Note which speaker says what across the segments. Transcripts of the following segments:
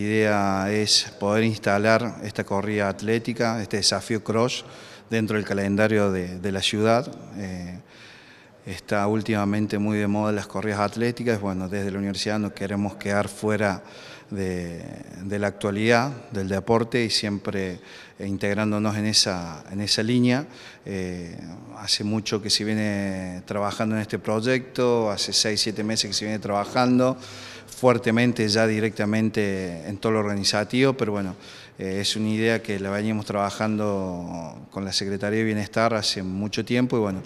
Speaker 1: idea es poder instalar esta corrida atlética, este desafío cross, dentro del calendario de, la ciudad. Eh, Está últimamente muy de moda las correas atléticas. Bueno, desde la universidad no queremos quedar fuera de, la actualidad del deporte y siempre integrándonos en esa, en esa línea. Eh, hace mucho que se viene trabajando en este proyecto, hace 6, 7 meses que se viene trabajando fuertemente ya directamente en todo lo organizativo, pero bueno, eh, es una idea que la venimos trabajando con la Secretaría de Bienestar hace mucho tiempo y bueno,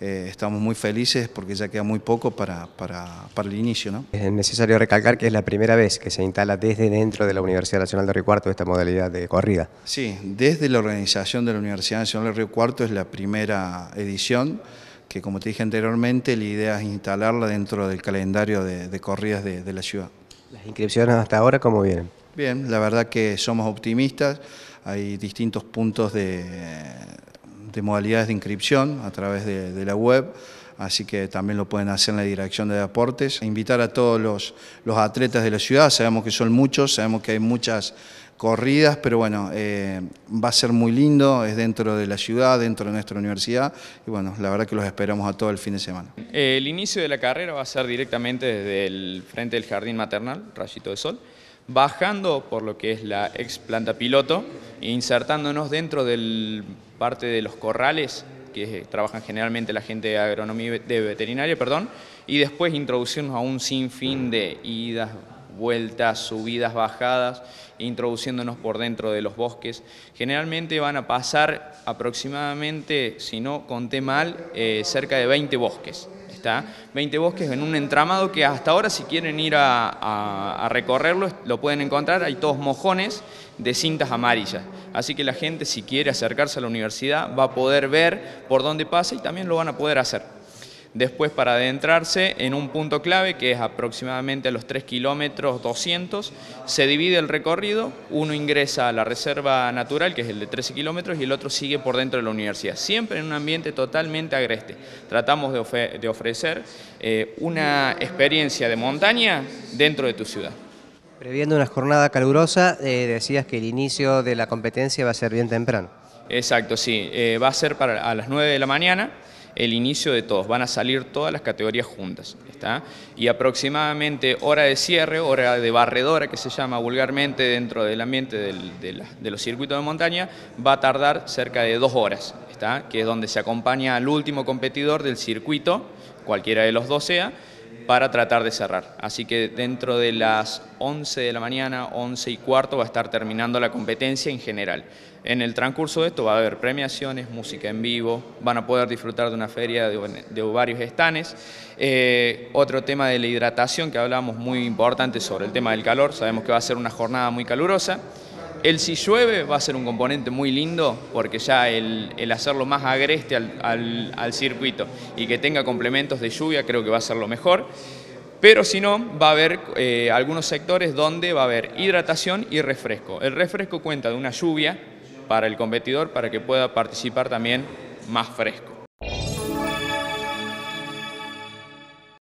Speaker 1: eh, estamos muy felices porque ya queda muy poco para, para,
Speaker 2: para, el inicio. ¿no? Es necesario recalcar que es la primera vez que se instala desde dentro de la Universidad Nacional de Río Cuarto esta modalidad de corrida.
Speaker 1: Sí, desde la organización de la Universidad Nacional de Río Cuarto es la primera edición que como te dije anteriormente, la idea es instalarla dentro del calendario de, corridas de, de la ciudad. ¿Las inscripciones hasta ahora cómo vienen? Bien, la verdad que somos optimistas, hay distintos puntos de, de modalidades de inscripción a través de, la web, así que también lo pueden hacer en la dirección de deportes. E invitar a todos los, atletas de la ciudad, sabemos que son muchos, sabemos que hay muchas corridas, pero bueno, eh, va a ser muy lindo, es dentro de la ciudad, dentro de nuestra universidad, y bueno, la verdad que los esperamos a todo el fin de semana.
Speaker 2: El inicio de la carrera va a ser directamente desde el frente del jardín maternal, Rayito de Sol, bajando por lo que es la ex planta piloto insertándonos dentro del parte de los corrales que eh, trabajan generalmente la gente de agronomía de veterinaria, perdón, y después introducirnos a un sinfín de idas, vueltas, subidas, bajadas, introduciéndonos por dentro de los bosques. Generalmente van a pasar aproximadamente, si no conté mal, eh, cerca de 20 bosques está 20 bosques en un entramado que hasta ahora si quieren ir a, a recorrerlo lo pueden encontrar, hay todos mojones de cintas amarillas. Así que la gente si quiere acercarse a la universidad va a poder ver por dónde pasa y también lo van a poder hacer después para adentrarse en un punto clave que es aproximadamente a los 3 kilómetros 200, se divide el recorrido, uno ingresa a la reserva natural, que es el de 13 kilómetros, y el otro sigue por dentro de la universidad, siempre en un ambiente totalmente agreste. Tratamos de, ofrecer eh, una experiencia de montaña dentro de tu ciudad. Previendo una jornada calurosa, eh, decías que el inicio de la competencia va a ser bien temprano. Exacto, sí, eh, va a ser para a las 9 de la mañana el inicio de todos, van a salir todas las categorías juntas. ¿está? Y aproximadamente hora de cierre, hora de barredora, que se llama vulgarmente dentro del ambiente de, de los circuitos de montaña, va a tardar cerca de dos horas, ¿está? que es donde se acompaña al último competidor del circuito, cualquiera de los dos sea, para tratar de cerrar. Así que dentro de las 11 de la mañana, 11 y cuarto, va a estar terminando la competencia en general. En el transcurso de esto va a haber premiaciones, música en vivo, van a poder disfrutar de una feria de, varios estanes. Eh, otro tema de la hidratación que hablábamos muy importante sobre el tema del calor, sabemos que va a ser una jornada muy calurosa. El si llueve va a ser un componente muy lindo porque ya el, hacerlo más agreste al, circuito y que tenga complementos de lluvia creo que va a ser lo mejor. Pero si no, va a haber eh, algunos sectores donde va a haber hidratación y refresco. El refresco cuenta de una lluvia para el competidor para que pueda participar también más fresco.